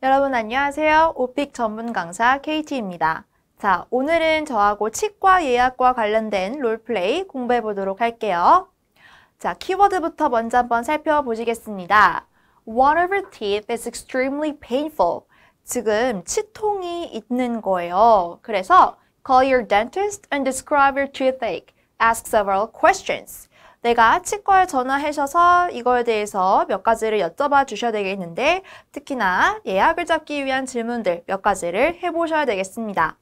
여러분 안녕하세요. 오픽 전문 강사 KT입니다. 자, 오늘은 저하고 치과 예약과 관련된 롤플레이 공부해 보도록 할게요. 자, 키워드부터 먼저 한번 살펴보시겠습니다. One of her teeth is extremely painful. 지금 치통이 있는 거예요. 그래서 call your dentist and describe your toothache. Ask several questions. 내가 치과에 전화하셔서 이거에 대해서 몇 가지를 여쭤봐 주셔야 되겠는데 특히나 예약을 잡기 위한 질문들 몇 가지를 해보셔야 되겠습니다.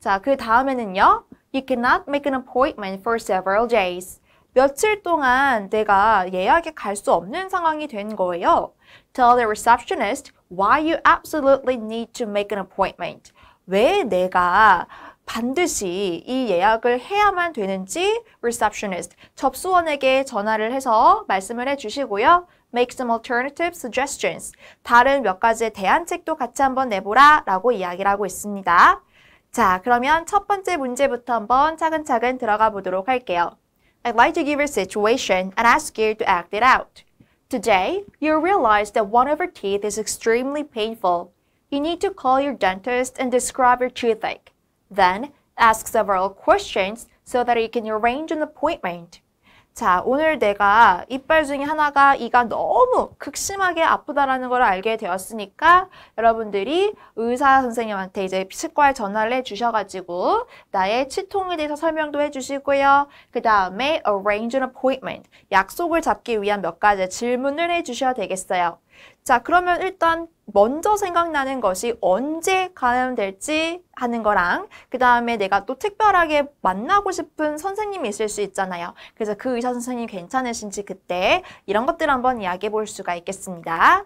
자, 그 다음에는요. You cannot make an appointment for several days. 며칠 동안 내가 예약에 갈 수 없는 상황이 된 거예요. Tell the receptionist why you absolutely need to make an appointment. 왜 내가 반드시 이 예약을 해야만 되는지 receptionist, 접수원에게 전화를 해서 말씀을 해주시고요. make some alternative suggestions. 다른 몇 가지의 대안책도 같이 한번 내보라 라고 이야기를 하고 있습니다. 자, 그러면 첫 번째 문제부터 한번 차근차근 들어가 보도록 할게요. I'd like to give you a situation and ask you to act it out. Today, you realize that one of your teeth is extremely painful. You need to call your dentist and describe your toothache. Then ask several questions so that you can arrange an appointment. 자, 오늘 내가 이빨 중에 하나가 이가 너무 극심하게 아프다라는 걸 알게 되었으니까 여러분들이 의사 선생님한테 이제 치과에 전화를 해주셔가지고 나의 치통에 대해서 설명도 해주시고요. 그 다음에 arrange an appointment, 약속을 잡기 위한 몇 가지 질문을 해주셔야 되겠어요. 자, 그러면 일단 먼저 생각나는 것이 언제 가늠될지 하는 거랑 그 다음에 내가 또 특별하게 만나고 싶은 선생님이 있을 수 있잖아요. 그래서 그 의사 선생님 괜찮으신지 그때 이런 것들 한번 이야기해 볼 수가 있겠습니다.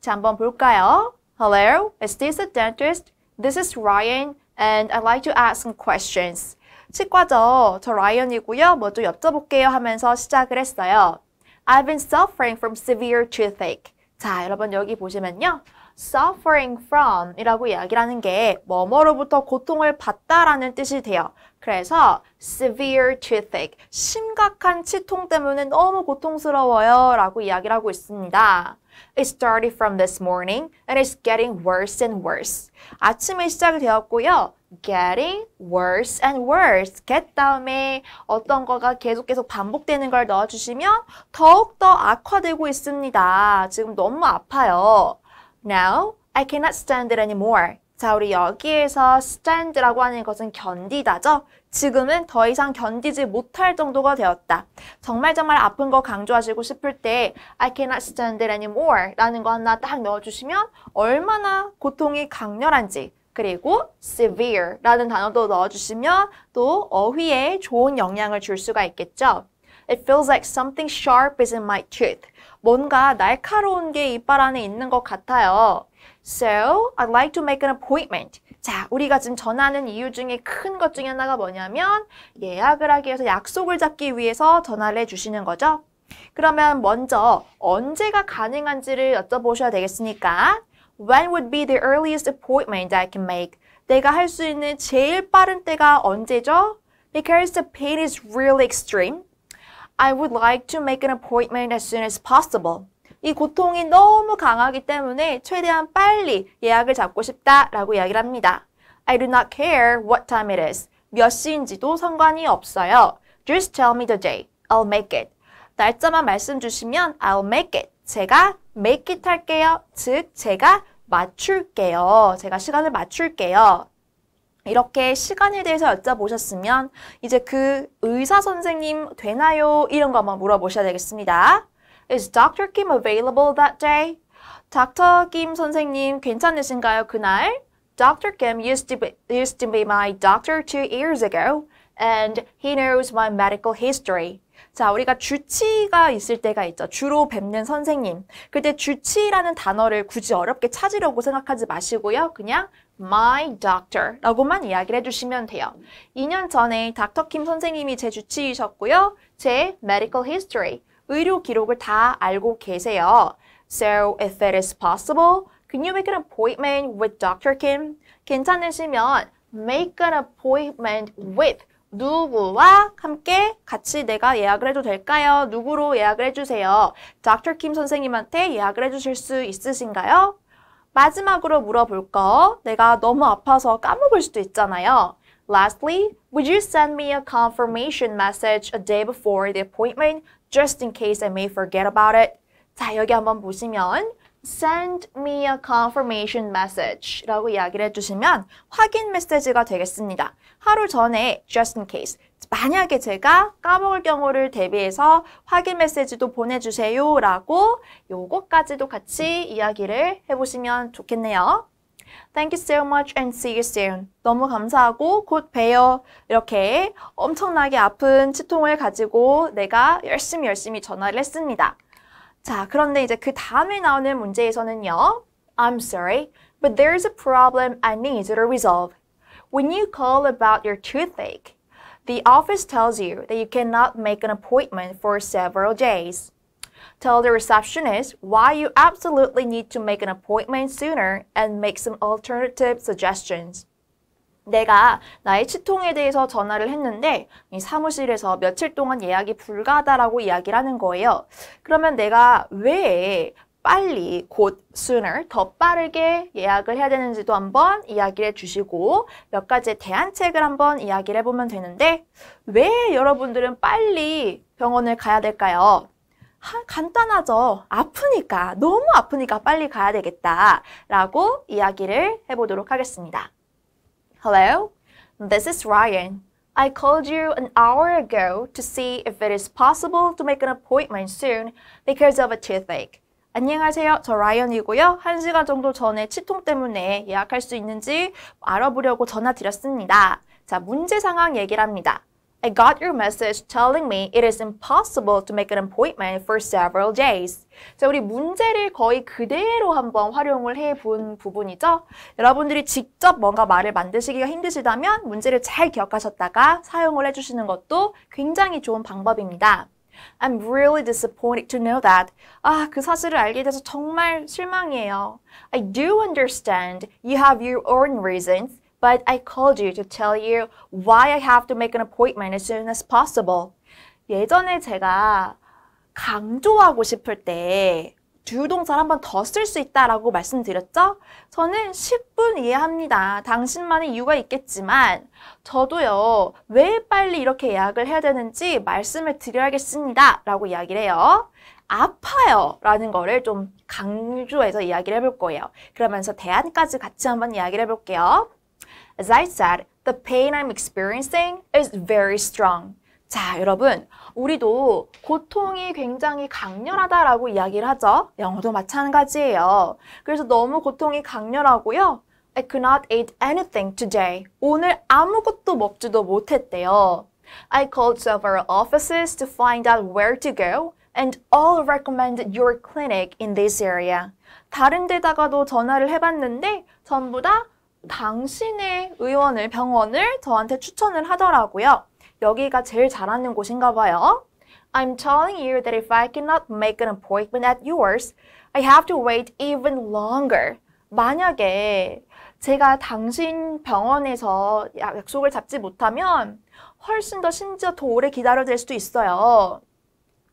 자, 한번 볼까요? Hello, is this a dentist? This is Ryan and I'd like to ask some questions. 치과죠. 저 라이언이고요. 뭐 좀 여쭤볼게요 하면서 시작을 했어요. I've been suffering from severe toothache. 자, 여러분 여기 보시면요. suffering from 이라고 이야기하는 게 뭐뭐로부터 고통을 받다라는 뜻이 돼요. 그래서 severe toothache, 심각한 치통 때문에 너무 고통스러워요 라고 이야기를 하고 있습니다. It started from this morning and it's getting worse and worse. 아침에 시작이 되었고요. getting worse and worse. get 다음에 어떤 거가 계속 계속 반복되는 걸 넣어주시면 더욱더 악화되고 있습니다. 지금 너무 아파요. Now, I cannot stand it anymore. 자, 우리 여기에서 stand라고 하는 것은 견디다죠? 지금은 더 이상 견디지 못할 정도가 되었다. 정말 정말 아픈 거 강조하시고 싶을 때 I cannot stand it anymore 라는 거 하나 딱 넣어주시면 얼마나 고통이 강렬한지 그리고 severe라는 단어도 넣어주시면 또 어휘에 좋은 영향을 줄 수가 있겠죠. It feels like something sharp is in my tooth. 뭔가 날카로운 게 이빨 안에 있는 것 같아요. So, I'd like to make an appointment. 자, 우리가 지금 전하는 이유 중에 큰 것 중에 하나가 뭐냐면 예약을 하기 위해서 약속을 잡기 위해서 전화를 해주시는 거죠. 그러면 먼저 언제가 가능한지를 여쭤보셔야 되겠으니까 When would be the earliest appointment I can make? 내가 할 수 있는 제일 빠른 때가 언제죠? Because the pain is really extreme. I would like to make an appointment as soon as possible. 이 고통이 너무 강하기 때문에 최대한 빨리 예약을 잡고 싶다라고 이야기를 합니다. I do not care what time it is. 몇 시인지도 상관이 없어요. Just tell me the day. I'll make it. 날짜만 말씀 주시면 I'll make it. 제가 make it 할게요. 즉, 제가 맞출게요. 제가 시간을 맞출게요. 이렇게 시간에 대해서 여쭤보셨으면 이제 그 의사 선생님 되나요? 이런 거 한번 물어보셔야 되겠습니다. Is Dr. Kim available that day? 닥터 김 선생님 괜찮으신가요 그날? Dr. Kim used to, be, used to be my doctor two years ago and he knows my medical history. 자, 우리가 주치가 있을 때가 있죠. 주로 뵙는 선생님. 그때 주치라는 단어를 굳이 어렵게 찾으려고 생각하지 마시고요. 그냥 my doctor라고만 이야기를 해주시면 돼요. 2년 전에 닥터 킴 선생님이 제 주치이셨고요. 제 medical history, 의료 기록을 다 알고 계세요. So if it is possible, can you make an appointment with Dr. Kim? 괜찮으시면 make an appointment with 누구와 함께 같이 내가 예약을 해도 될까요? 누구로 예약을 해주세요? 닥터 킴 선생님한테 예약을 해주실 수 있으신가요? 마지막으로 물어볼 거 내가 너무 아파서 까먹을 수도 있잖아요. Lastly, would you send me a confirmation message a day before the appointment just in case I may forget about it? 자, 여기 한번 보시면 send me a confirmation message 라고 이야기를 해주시면 확인 메시지가 되겠습니다. 하루 전에 just in case 만약에 제가 까먹을 경우를 대비해서 확인 메시지도 보내주세요 라고 요것까지도 같이 이야기를 해보시면 좋겠네요. Thank you so much and see you soon. 너무 감사하고 곧 봬요. 이렇게 엄청나게 아픈 치통을 가지고 내가 열심히 열심히 전화를 했습니다. 자, 그런데 이제 그 다음에 나오는 문제에서는요. I'm sorry, but there is a problem I need to resolve. When you call about your toothache, the office tells you that you cannot make an appointment for several days. Tell the receptionist why you absolutely need to make an appointment sooner and make some alternative suggestions. 내가 나의 치통에 대해서 전화를 했는데 사무실에서 며칠 동안 예약이 불가하다라고 이야기를 하는 거예요. 그러면 내가 왜 빨리 곧 sooner 더 빠르게 예약을 해야 되는지도 한번 이야기를 해주시고 몇가지 대안책을 한번 이야기를 해보면 되는데 왜 여러분들은 빨리 병원을 가야 될까요? 하, 간단하죠. 아프니까 너무 아프니까 빨리 가야 되겠다 라고 이야기를 해보도록 하겠습니다. Hello? This is Ryan. I called you an hour ago to see if it is possible to make an appointment soon because of a toothache. 안녕하세요. 저 라이언이고요. 한 시간 정도 전에 치통 때문에 예약할 수 있는지 알아보려고 전화드렸습니다. 자, 문제 상황 얘기를 합니다. I got your message telling me it is impossible to make an appointment for several days. 자, 우리 문제를 거의 그대로 한번 활용을 해 본 부분이죠. 여러분들이 직접 뭔가 말을 만드시기가 힘드시다면 문제를 잘 기억하셨다가 사용을 해주시는 것도 굉장히 좋은 방법입니다. I'm really disappointed to know that. 아, 그 사실을 알게 돼서 정말 실망이에요. I do understand you have your own reasons. but I called you to tell you why I have to make an appointment as soon as possible. 예전에 제가 강조하고 싶을 때 주동사를 한 번 더 쓸 수 있다라고 말씀드렸죠? 저는 10분 이해합니다. 당신만의 이유가 있겠지만 저도요. 왜 빨리 이렇게 예약을 해야 되는지 말씀을 드려야겠습니다. 라고 이야기를 해요. 아파요 라는 거를 좀 강조해서 이야기를 해볼 거예요. 그러면서 대안까지 같이 한 번 이야기를 해볼게요. As I said, the pain I'm experiencing is very strong. 자, 여러분, 우리도 고통이 굉장히 강렬하다라고 이야기를 하죠. 영어도 마찬가지예요. 그래서 너무 고통이 강렬하고요. I could not eat anything today. 오늘 아무것도 먹지도 못했대요. I called several offices to find out where to go and all recommended your clinic in this area. 다른 데다가도 전화를 해봤는데 전부 다 당신의 의원을, 병원을 저한테 추천을 하더라고요. 여기가 제일 잘하는 곳인가 봐요. I'm telling you that if I cannot make an appointment at yours, I have to wait even longer. 만약에 제가 당신 병원에서 약속을 잡지 못하면 훨씬 더 심지어 더 오래 기다려야 될 수도 있어요.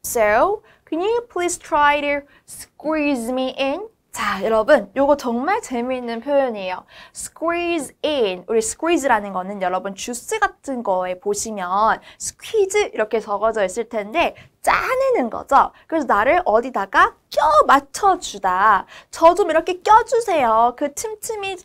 So, can you please try to squeeze me in? 자, 여러분, 요거 정말 재미있는 표현이에요. squeeze in. 우리 squeeze라는 거는 여러분 주스 같은 거에 보시면 squeeze 이렇게 적어져 있을 텐데 짜내는 거죠. 그래서 나를 어디다가 껴 맞춰주다. 저 좀 이렇게 껴주세요. 그 틈틈이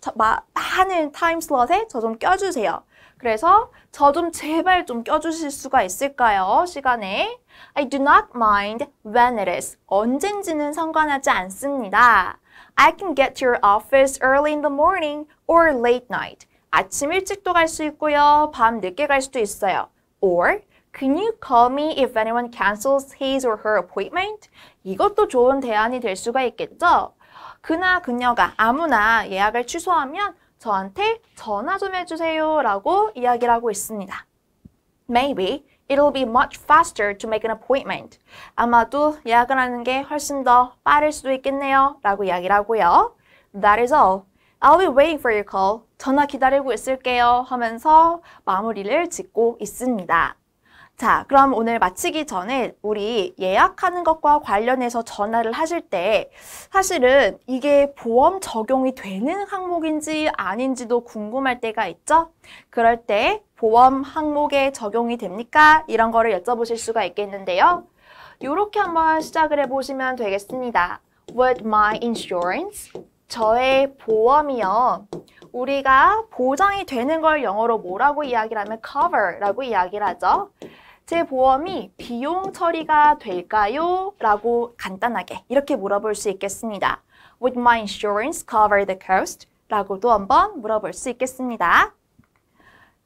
많은 타임 슬롯에 저 좀 껴주세요. 그래서 저 좀 제발 좀 껴주실 수가 있을까요? 시간에 I do not mind when it is. 언젠지는 상관하지 않습니다. I can get to your office early in the morning or late night. 아침 일찍도 갈 수 있고요. 밤 늦게 갈 수도 있어요. Or Can you call me if anyone cancels his or her appointment? 이것도 좋은 대안이 될 수가 있겠죠? 그나 그녀가 아무나 예약을 취소하면 저한테 전화 좀 해주세요 라고 이야기를 하고 있습니다. Maybe It'll be much faster to make an appointment. 아마도 예약을 하는 게 훨씬 더 빠를 수도 있겠네요. 라고 이야기를 하고요. That is all. I'll be waiting for your call. 전화 기다리고 있을게요. 하면서 마무리를 짓고 있습니다. 자, 그럼 오늘 마치기 전에 우리 예약하는 것과 관련해서 전화를 하실 때 사실은 이게 보험 적용이 되는 항목인지 아닌지도 궁금할 때가 있죠? 그럴 때 보험 항목에 적용이 됩니까? 이런 거를 여쭤보실 수가 있겠는데요. 이렇게 한번 시작을 해보시면 되겠습니다. Would my insurance? 저의 보험이요. 우리가 보장이 되는 걸 영어로 뭐라고 이야기를 하면 cover라고 이야기를 하죠. 제 보험이 비용 처리가 될까요? 라고 간단하게 이렇게 물어볼 수 있겠습니다. Would my insurance cover the cost? 라고도 한번 물어볼 수 있겠습니다.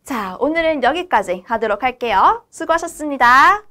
자, 오늘은 여기까지 하도록 할게요. 수고하셨습니다.